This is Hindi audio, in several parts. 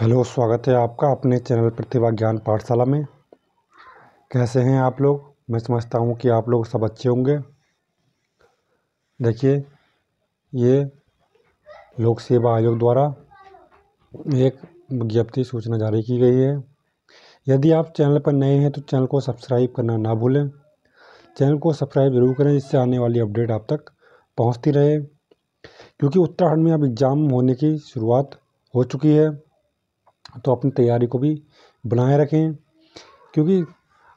हेलो स्वागत है आपका अपने चैनल प्रतिभा ज्ञान पाठशाला में कैसे हैं आप लोग मैं समझता हूं कि आप लोग सब अच्छे होंगे देखिए ये लोक सेवा आयोग द्वारा एक विज्ञप्ति सूचना जारी की गई है यदि आप चैनल पर नए हैं तो चैनल को सब्सक्राइब करना ना भूलें चैनल को सब्सक्राइब ज़रूर करें जिससे आने वाली अपडेट आप तक पहुँचती रहे क्योंकि उत्तराखंड में अब एग्ज़ाम होने की शुरुआत हो चुकी है तो अपनी तैयारी को भी बनाए रखें क्योंकि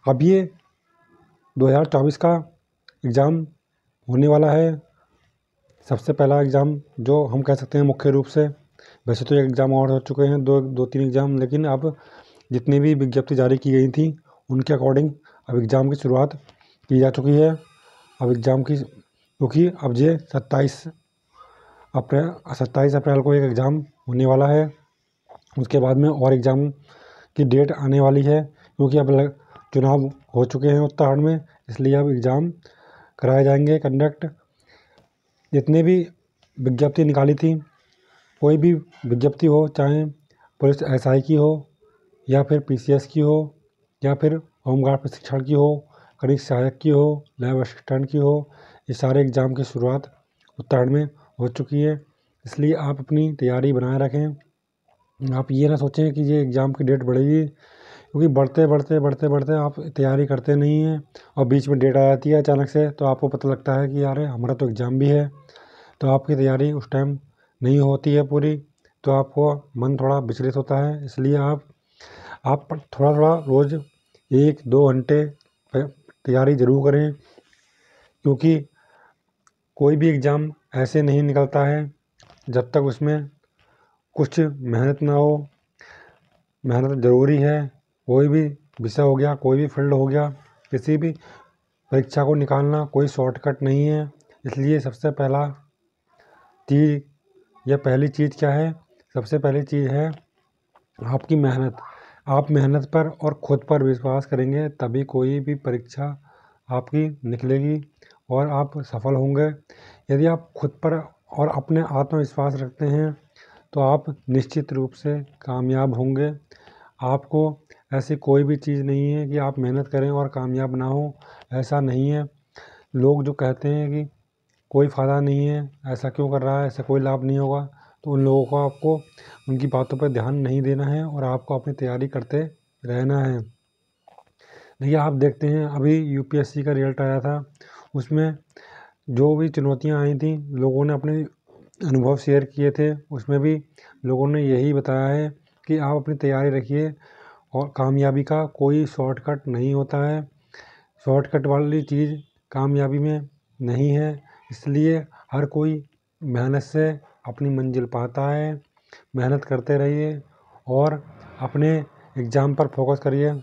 अब ये दो हज़ार चौबीस का एग्ज़ाम होने वाला है सबसे पहला एग्ज़ाम जो हम कह सकते हैं मुख्य रूप से वैसे तो एग्ज़ाम और हो चुके हैं दो दो तीन एग्ज़ाम लेकिन अब जितनी भी विज्ञप्ति जारी की गई थी उनके अकॉर्डिंग अब एग्ज़ाम की शुरुआत की जा चुकी है अब एग्ज़ाम की क्योंकि अब ये सत्ताईस अप्रैल सत्ताईस अप्रैल को एक एग्ज़ाम होने वाला है उसके बाद में और एग्ज़ाम की डेट आने वाली है क्योंकि अब चुनाव हो चुके हैं उत्तराखंड में इसलिए अब एग्ज़ाम कराए जाएंगे कंडक्ट जितने भी विज्ञप्ति निकाली थी कोई भी विज्ञप्ति हो चाहे पुलिस एस आई की हो या फिर पी सी एस की हो या फिर होमगार्ड प्रशिक्षण की हो खनिज सहायक की हो लैब असिस्टेंट की हो ये सारे एग्ज़ाम की शुरुआत उत्तराखंड में हो चुकी है इसलिए आप अपनी तैयारी बनाए रखें आप ये ना सोचें कि ये एग्ज़ाम की डेट बढ़ेगी क्योंकि बढ़ते बढ़ते बढ़ते बढ़ते आप तैयारी करते नहीं हैं और बीच में डेट आ जाती है अचानक से तो आपको पता लगता है कि यार हमारा तो एग्ज़ाम भी है तो आपकी तैयारी उस टाइम नहीं होती है पूरी तो आपको मन थोड़ा विचलित होता है इसलिए आप आप थोड़ा थोड़ा रोज़ एक दो घंटे तैयारी ज़रूर करें क्योंकि कोई भी एग्ज़ाम ऐसे नहीं निकलता है जब तक उसमें कुछ मेहनत ना हो मेहनत ज़रूरी है कोई भी विषय हो गया कोई भी फील्ड हो गया किसी भी परीक्षा को निकालना कोई शॉर्टकट नहीं है इसलिए सबसे पहला चीज या पहली चीज़ क्या है सबसे पहली चीज़ है आपकी मेहनत आप मेहनत पर और ख़ुद पर विश्वास करेंगे तभी कोई भी परीक्षा आपकी निकलेगी और आप सफल होंगे यदि आप खुद पर और अपने आत्मविश्वास रखते हैं तो आप निश्चित रूप से कामयाब होंगे आपको ऐसी कोई भी चीज़ नहीं है कि आप मेहनत करें और कामयाब ना हो ऐसा नहीं है लोग जो कहते हैं कि कोई फ़ायदा नहीं है ऐसा क्यों कर रहा है ऐसा कोई लाभ नहीं होगा तो उन लोगों को आपको उनकी बातों पर ध्यान नहीं देना है और आपको अपनी तैयारी करते रहना है देखिए आप देखते हैं अभी यूपीएससी का रिजल्ट आया था उसमें जो भी चुनौतियाँ आई थी लोगों ने अपनी अनुभव शेयर किए थे उसमें भी लोगों ने यही बताया है कि आप अपनी तैयारी रखिए और कामयाबी का कोई शॉर्टकट नहीं होता है शॉर्टकट वाली चीज़ कामयाबी में नहीं है इसलिए हर कोई मेहनत से अपनी मंजिल पाता है मेहनत करते रहिए और अपने एग्ज़ाम पर फोकस करिए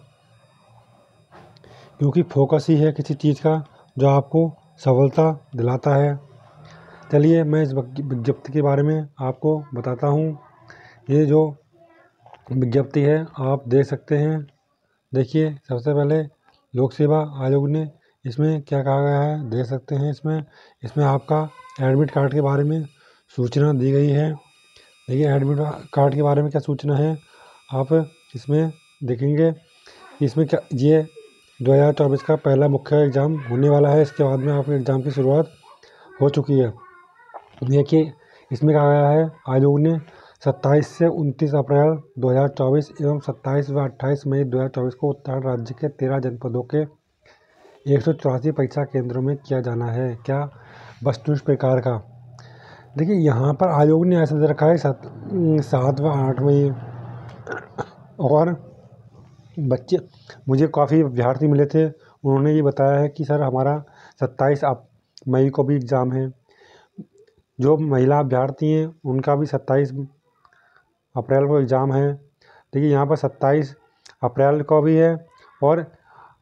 क्योंकि फोकस ही है किसी चीज़ का जो आपको सफलता दिलाता है चलिए मैं इस विज्ञप्ति के बारे में आपको बताता हूँ ये जो विज्ञप्ति है आप देख सकते हैं देखिए सबसे पहले लोक सेवा आयोग ने इसमें क्या कहा गया है देख सकते हैं इसमें इसमें आपका एडमिट कार्ड के बारे में सूचना दी गई है देखिए एडमिट कार्ड के बारे में क्या सूचना है आप इसमें देखेंगे इसमें क्या ये दो हज़ार चौबीस का पहला मुख्य एग्ज़ाम होने वाला है इसके बाद में आपके एग्ज़ाम की शुरुआत हो चुकी है देखिए इसमें कहा गया है आयोग ने सत्ताईस से उनतीस अप्रैल दो हज़ार चौबीस एवं सत्ताईस व अट्ठाईस मई दो हज़ार चौबीस को उत्तराखंड राज्य के तेरह जनपदों के एक सौ चौरासी परीक्षा केंद्रों में किया जाना है क्या वस्तु प्रकार का देखिए यहाँ पर आयोग ने ऐसा दे रखा है सात सात व आठ मई और बच्चे मुझे काफ़ी अभ्यर्थी मिले थे उन्होंने ये बताया है कि सर हमारा सत्ताईस मई को भी एग्ज़ाम है जो महिला अभ्यर्थी हैं उनका भी सत्ताईस अप्रैल को एग्ज़ाम है देखिए यहाँ पर सत्ताईस अप्रैल को भी है और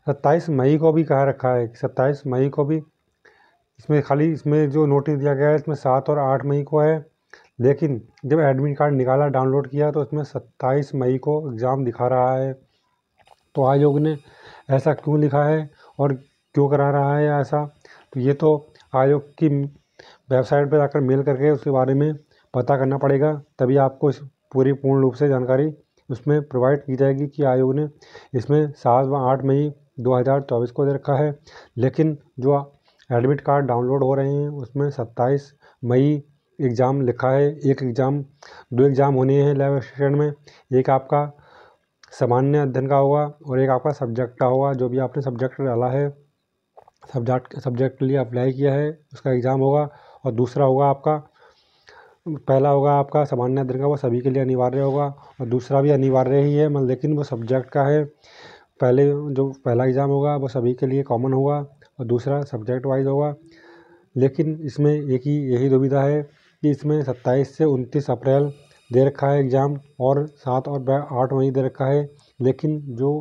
सत्ताईस मई को भी कहा रखा है सत्ताईस मई को भी इसमें खाली इसमें जो नोटिस दिया गया है इसमें सात और आठ मई को है लेकिन जब एडमिट कार्ड निकाला डाउनलोड किया तो इसमें सत्ताईस मई को एग्ज़ाम दिखा रहा है तो आयोग ने ऐसा क्यों लिखा है और क्यों करा रहा है ऐसा तो ये तो आयोग की वेबसाइट पर जाकर मेल करके उसके बारे में पता करना पड़ेगा तभी आपको इस पूरी पूर्ण रूप से जानकारी उसमें प्रोवाइड की जाएगी कि आयोग ने इसमें सात व आठ मई 2024 को दे रखा है लेकिन जो एडमिट कार्ड डाउनलोड हो रहे हैं उसमें 27 मई एग्ज़ाम लिखा है एक एग्ज़ाम दो एग्ज़ाम होने हैं लाइव स्टेशन में एक आपका सामान्य अध्ययन का होगा और एक आपका सब्जेक्ट का होगा जो भी आपने सब्जेक्ट डाला है सब्जेक्ट सब्जेक्ट के लिए अप्लाई किया है उसका एग्ज़ाम होगा और दूसरा होगा आपका पहला होगा आपका सामान्य अध्ययन का वो सभी के लिए अनिवार्य होगा और दूसरा भी अनिवार्य ही है मतलब लेकिन वो सब्जेक्ट का है पहले जो पहला एग्ज़ाम होगा वो सभी के लिए कॉमन होगा और दूसरा सब्जेक्ट वाइज होगा लेकिन इसमें एक ही यही दुविधा है कि इसमें सत्ताईस से उनतीस अप्रैल दे रखा है एग्ज़ाम और सात और आठ मई दे रखा है लेकिन जो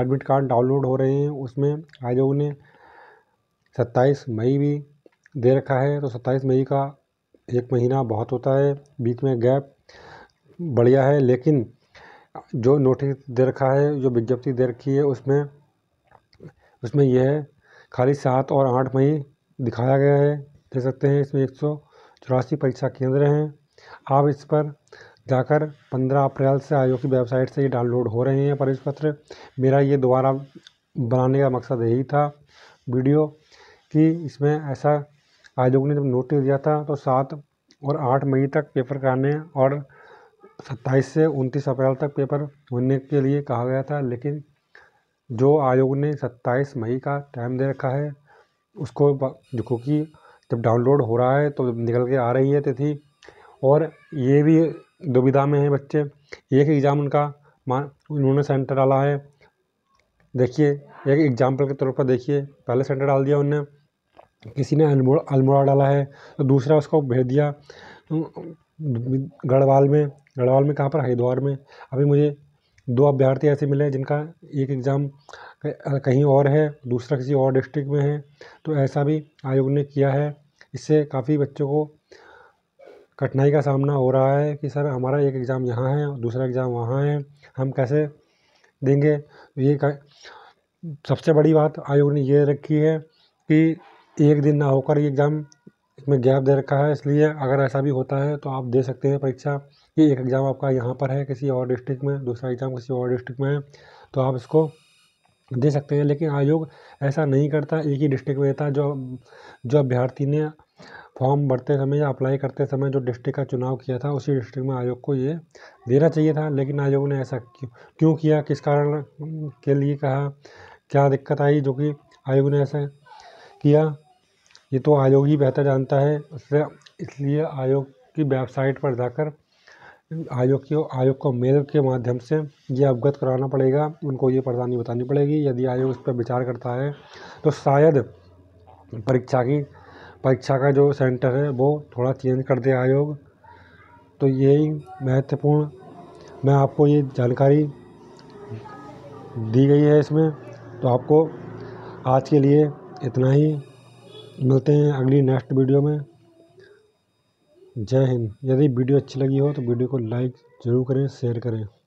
एडमिट कार्ड डाउनलोड हो रहे हैं उसमें आयोग ने सत्ताईस मई भी दे रखा है तो सत्ताईस मई का एक महीना बहुत होता है बीच में गैप बढ़िया है लेकिन जो नोटिस दे रखा है जो विज्ञप्ति दे रखी है उसमें उसमें यह है खाली सात और आठ मई दिखाया गया है देख सकते हैं इसमें एक सौ चौरासी परीक्षा केंद्र हैं आप इस पर जाकर 15 अप्रैल से आयोग की वेबसाइट से ये डाउनलोड हो रहे हैं प्रवेश पत्र मेरा ये दोबारा बनाने का मकसद यही था वीडियो कि इसमें ऐसा आयोग ने जब नोटिस दिया था तो सात और आठ मई तक पेपर कराने और सत्ताईस से उनतीस अप्रैल तक पेपर होने के लिए कहा गया था लेकिन जो आयोग ने सत्ताईस मई का टाइम दे रखा है उसको देखो कि जब डाउनलोड हो रहा है तो निकल के आ रही है तिथि और ये भी दुविधा में हैं बच्चे एक एग्ज़ाम उनका मान उन्होंने सेंटर डाला है देखिए एक एग्जाम्पल के तौर पर देखिए पहले सेंटर डाल दिया उन्होंने किसी ने अल्मोड़ा अल्मोड़ा डाला है तो दूसरा उसको भेज दिया गढ़वाल में गढ़वाल में कहाँ पर हरिद्वार में अभी मुझे दो अभ्यर्थी ऐसे मिले जिनका एक एग्ज़ाम कहीं और है दूसरा किसी और डिस्ट्रिक्ट में है तो ऐसा भी आयोग ने किया है इससे काफ़ी बच्चों को कठिनाई का सामना हो रहा है कि सर हमारा एक एग्ज़ाम यहाँ है और दूसरा एग्ज़ाम वहाँ है हम कैसे देंगे तो ये सबसे बड़ी बात आयोग ने ये रखी है कि एक दिन ना होकर ये एग्ज़ाम इसमें गैप दे रखा है इसलिए अगर ऐसा भी होता है तो आप दे सकते हैं परीक्षा कि एक एग्ज़ाम आपका यहाँ पर है किसी और डिस्ट्रिक्ट में दूसरा एग्ज़ाम किसी और डिस्ट्रिक्ट में है तो आप इसको दे सकते हैं लेकिन आयोग ऐसा नहीं करता एक ही डिस्ट्रिक्ट में रहता जो जो अभ्यर्थी ने फॉर्म भरते समय या अप्लाई करते समय जो डिस्ट्रिक्ट का चुनाव किया था उसी डिस्ट्रिक्ट में आयोग को ये देना चाहिए था लेकिन आयोग ने ऐसा क्यों क्यों किया किस कारण के लिए कहा क्या दिक्कत आई जो कि आयोग ने ऐसा किया ये तो आयोग ही बेहतर जानता है उससे इसलिए आयोग की वेबसाइट पर जाकर आयोग की आयोग को मेल के माध्यम से ये अवगत कराना पड़ेगा उनको ये परेशानी बतानी पड़ेगी यदि आयोग इस पर विचार करता है तो शायद परीक्षा की परीक्षा का जो सेंटर है वो थोड़ा चेंज कर दे आयोग तो यही महत्वपूर्ण मैं आपको ये जानकारी दी गई है इसमें तो आपको आज के लिए इतना ही मिलते हैं अगली नेक्स्ट वीडियो में जय हिंद यदि वीडियो अच्छी लगी हो तो वीडियो को लाइक ज़रूर करें शेयर करें